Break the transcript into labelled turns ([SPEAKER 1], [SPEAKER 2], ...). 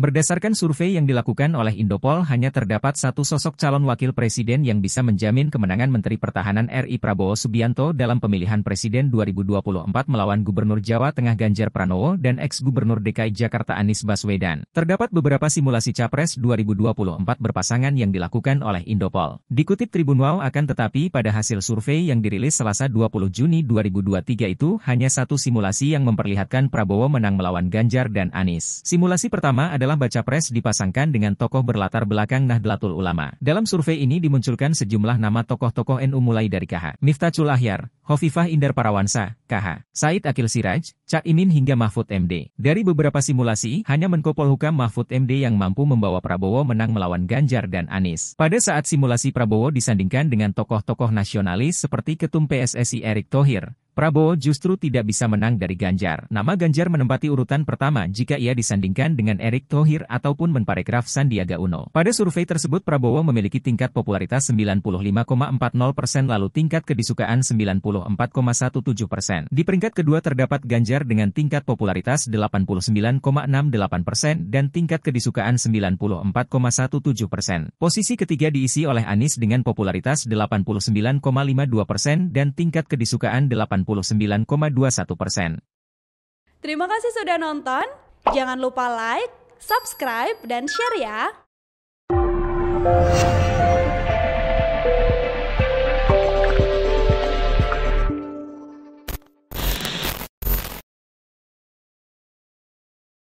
[SPEAKER 1] Berdasarkan survei yang dilakukan oleh Indopol, hanya terdapat satu sosok calon wakil presiden yang bisa menjamin kemenangan Menteri Pertahanan RI Prabowo Subianto dalam pemilihan presiden 2024 melawan Gubernur Jawa Tengah Ganjar Pranowo dan ex-Gubernur DKI Jakarta Anies Baswedan. Terdapat beberapa simulasi Capres 2024 berpasangan yang dilakukan oleh Indopol. Dikutip Tribun Wow akan tetapi pada hasil survei yang dirilis Selasa 20 Juni 2023 itu hanya satu simulasi yang memperlihatkan Prabowo menang melawan Ganjar dan Anies. Simulasi pertama adalah adalah baca pres dipasangkan dengan tokoh berlatar belakang Nahdlatul Ulama. Dalam survei ini dimunculkan sejumlah nama tokoh-tokoh NU mulai dari KH. Miftahul Ahyar, Hovifah Indar Parawansa, KH, Said Akil Siraj, Cak Imin hingga Mahfud MD. Dari beberapa simulasi, hanya Menko Polhukam Mahfud MD yang mampu membawa Prabowo menang melawan Ganjar dan Anies. Pada saat simulasi Prabowo disandingkan dengan tokoh-tokoh nasionalis seperti Ketum PSSI Erick Thohir, Prabowo justru tidak bisa menang dari Ganjar. Nama Ganjar menempati urutan pertama jika ia disandingkan dengan Erick Thohir ataupun menparekraf Sandiaga Uno. Pada survei tersebut Prabowo memiliki tingkat popularitas 95,40 persen lalu tingkat kedisukaan 94,17 persen. Di peringkat kedua terdapat Ganjar dengan tingkat popularitas 89,68 persen dan tingkat kedisukaan 94,17 persen. Posisi ketiga diisi oleh Anies dengan popularitas 89,52 persen dan tingkat kedisukaan 8 89,21 persen.
[SPEAKER 2] Terima kasih sudah nonton. Jangan lupa like, subscribe, dan share ya.